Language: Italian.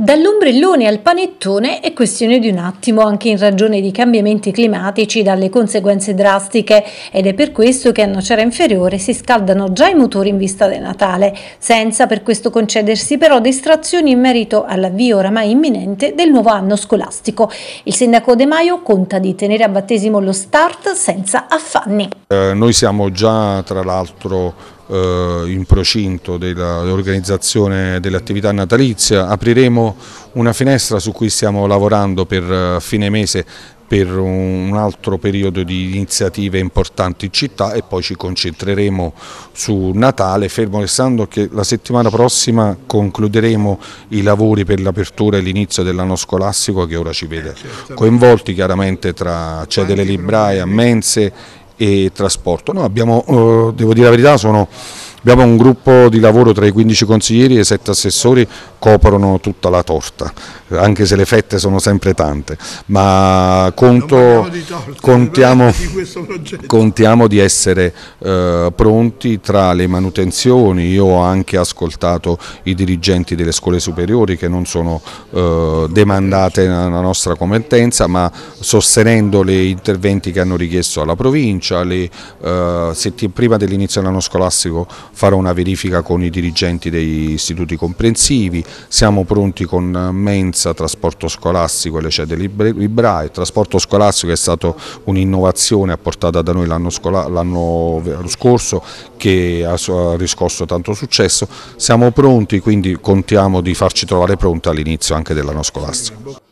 Dall'ombrellone al panettone è questione di un attimo anche in ragione di cambiamenti climatici dalle conseguenze drastiche ed è per questo che a Nocera Inferiore si scaldano già i motori in vista del Natale, senza per questo concedersi però distrazioni in merito all'avvio oramai imminente del nuovo anno scolastico. Il sindaco De Maio conta di tenere a battesimo lo start senza affanni. Eh, noi siamo già tra l'altro eh, in procinto dell'organizzazione dell'attività natalizia, apriremo una finestra su cui stiamo lavorando per eh, fine mese per un altro periodo di iniziative importanti in città e poi ci concentreremo su Natale, fermo restando che la settimana prossima concluderemo i lavori per l'apertura e l'inizio dell'anno scolastico che ora ci vede eh, certo. coinvolti chiaramente tra Cedele Libraia, Mense e trasporto. No, abbiamo, eh, devo dire la verità, sono Abbiamo un gruppo di lavoro tra i 15 consiglieri e i 7 assessori, coprono tutta la torta, anche se le fette sono sempre tante, ma conto, torte, contiamo, di contiamo, di essere eh, pronti tra le manutenzioni, io ho anche ascoltato i dirigenti delle scuole superiori che non sono eh, demandate nella nostra competenza, ma sostenendo gli interventi che hanno richiesto alla provincia, le, eh, prima dell'inizio dell'anno scolastico farò una verifica con i dirigenti degli istituti comprensivi, siamo pronti con mensa, trasporto scolastico e le cede libraie, il trasporto scolastico è stata un'innovazione apportata da noi l'anno scorso che ha riscosso tanto successo, siamo pronti quindi contiamo di farci trovare pronti all'inizio anche dell'anno scolastico.